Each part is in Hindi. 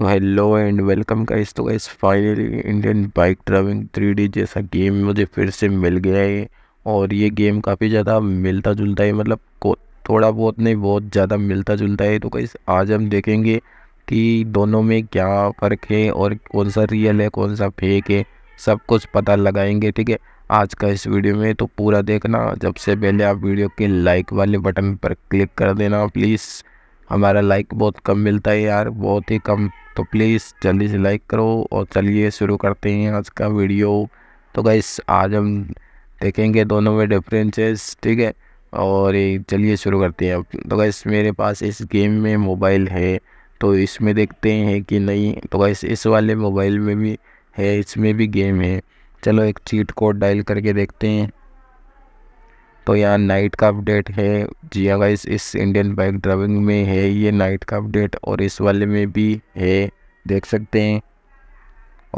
तो हेलो एंड वेलकम गाइस तो guys finally Indian bike driving three जैसा गेम मुझे फिर से मिल गया है और ये गेम काफ़ी ज़्यादा मिलता जुलता है मतलब को थोड़ा बहुत नहीं बहुत ज़्यादा मिलता जुलता है तो गाइस आज हम देखेंगे कि दोनों में क्या फ़र्क है और कौन सा रियल है कौन सा फेक है सब कुछ पता लगाएंगे ठीक है आज का इस वीडियो में तो पूरा देखना जब से पहले आप वीडियो के लाइक वाले बटन पर क्लिक कर देना प्लीज़ हमारा लाइक बहुत कम मिलता है यार बहुत ही कम तो प्लीज़ जल्दी से लाइक करो और चलिए शुरू करते हैं आज का वीडियो तो गाइस आज हम देखेंगे दोनों में डिफरेंसेस ठीक है और चलिए शुरू करते हैं तो गाइस मेरे पास इस गेम में मोबाइल है तो इसमें देखते हैं कि नहीं तो गाइस इस वाले मोबाइल में भी है इसमें भी गेम है चलो एक चीट कोड डायल करके देखते हैं तो यहाँ नाइट का अपडेट है जी हाँ गाइस इस इंडियन बाइक ड्राइविंग में है ये नाइट का अपडेट और इस वाले में भी है देख सकते हैं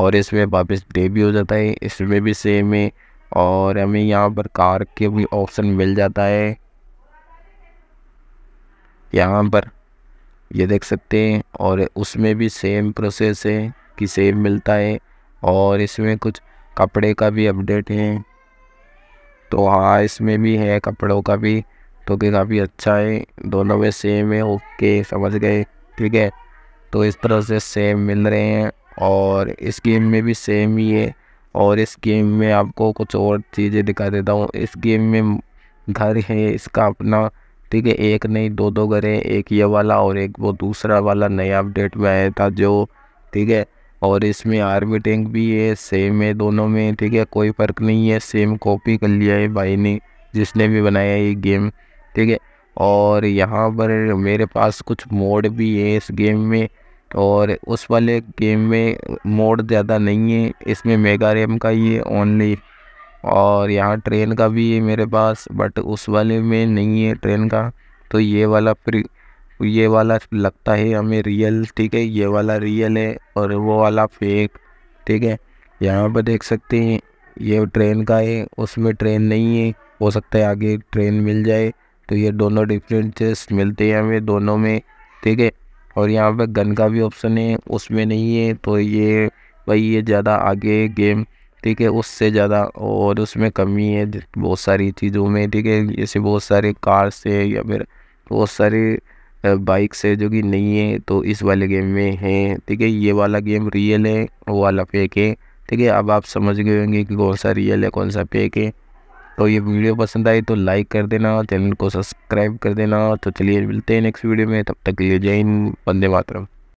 और इसमें वापस डे भी हो जाता है इसमें भी सेम है और हमें यहाँ पर कार के भी ऑप्शन मिल जाता है यहाँ पर ये देख सकते हैं और उसमें भी सेम प्रोसेस है कि सेम मिलता है और इसमें कुछ कपड़े का भी अपडेट है तो हाँ इसमें भी है कपड़ों का भी तो कि काफ़ी अच्छा है दोनों में सेम है ओके समझ गए ठीक है तो इस तरह से सेम मिल रहे हैं और इस गेम में भी सेम ही है और इस गेम में आपको कुछ और चीज़ें दिखा देता हूँ इस गेम में घर है इसका अपना ठीक है एक नहीं दो दो घर हैं एक ये वाला और एक वो दूसरा वाला नया अपडेट में आया था जो ठीक है और इसमें आर्मी टैंक भी है सेम है दोनों में ठीक है कोई फ़र्क नहीं है सेम कॉपी कर लिया है भाई ने जिसने भी बनाया ये गेम ठीक है और यहाँ पर मेरे पास कुछ मोड भी है इस गेम में और उस वाले गेम में मोड ज़्यादा नहीं है इसमें मेगा रैम का ही है ओनली और यहाँ ट्रेन का भी है मेरे पास बट उस वाले में नहीं है ट्रेन का तो ये वाला फ्री ये वाला लगता है हमें रियल ठीक है ये वाला रियल है और वो वाला फेक ठीक है यहाँ पर देख सकते हैं ये ट्रेन का है उसमें ट्रेन नहीं है हो सकता है आगे ट्रेन मिल जाए तो ये दोनों डिफरेंसेस मिलते हैं हमें दोनों में ठीक है और यहाँ पर गन का भी ऑप्शन है उसमें नहीं है तो ये भाई ये ज़्यादा आगे गेम ठीक है उससे ज़्यादा और उसमें कमी है बहुत सारी चीज़ों में ठीक है जैसे बहुत सारे कार्स है या फिर बहुत सारे बाइक से जो कि नहीं है तो इस वाले गेम में है ठीक है ये वाला गेम रियल है वो वाला फेक है ठीक है अब आप समझ गए होंगे कि कौन सा रियल है कौन सा फेक है तो ये वीडियो पसंद आई तो लाइक कर देना चैनल को सब्सक्राइब कर देना तो चलिए मिलते हैं नेक्स्ट वीडियो में तब तक के लिए जय हिंद वंदे मातरम